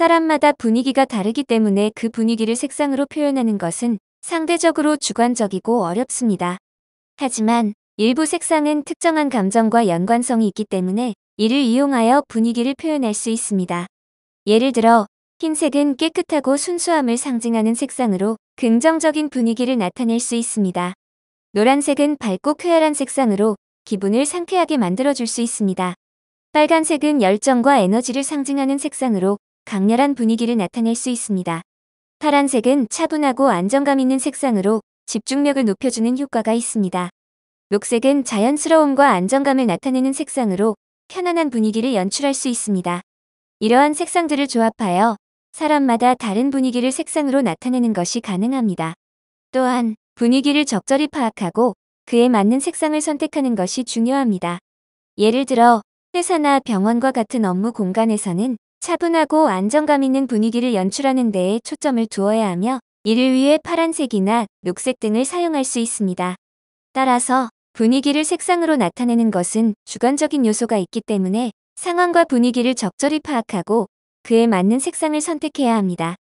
사람마다 분위기가 다르기 때문에 그 분위기를 색상으로 표현하는 것은 상대적으로 주관적이고 어렵습니다. 하지만 일부 색상은 특정한 감정과 연관성이 있기 때문에 이를 이용하여 분위기를 표현할 수 있습니다. 예를 들어 흰색은 깨끗하고 순수함을 상징하는 색상으로 긍정적인 분위기를 나타낼 수 있습니다. 노란색은 밝고 쾌활한 색상으로 기분을 상쾌하게 만들어줄 수 있습니다. 빨간색은 열정과 에너지를 상징하는 색상으로 강렬한 분위기를 나타낼 수 있습니다. 파란색은 차분하고 안정감 있는 색상으로 집중력을 높여주는 효과가 있습니다. 녹색은 자연스러움과 안정감을 나타내는 색상으로 편안한 분위기를 연출할 수 있습니다. 이러한 색상들을 조합하여 사람마다 다른 분위기를 색상으로 나타내는 것이 가능합니다. 또한 분위기를 적절히 파악하고 그에 맞는 색상을 선택하는 것이 중요합니다. 예를 들어 회사나 병원과 같은 업무 공간에서는 차분하고 안정감 있는 분위기를 연출하는 데에 초점을 두어야 하며 이를 위해 파란색이나 녹색 등을 사용할 수 있습니다. 따라서 분위기를 색상으로 나타내는 것은 주관적인 요소가 있기 때문에 상황과 분위기를 적절히 파악하고 그에 맞는 색상을 선택해야 합니다.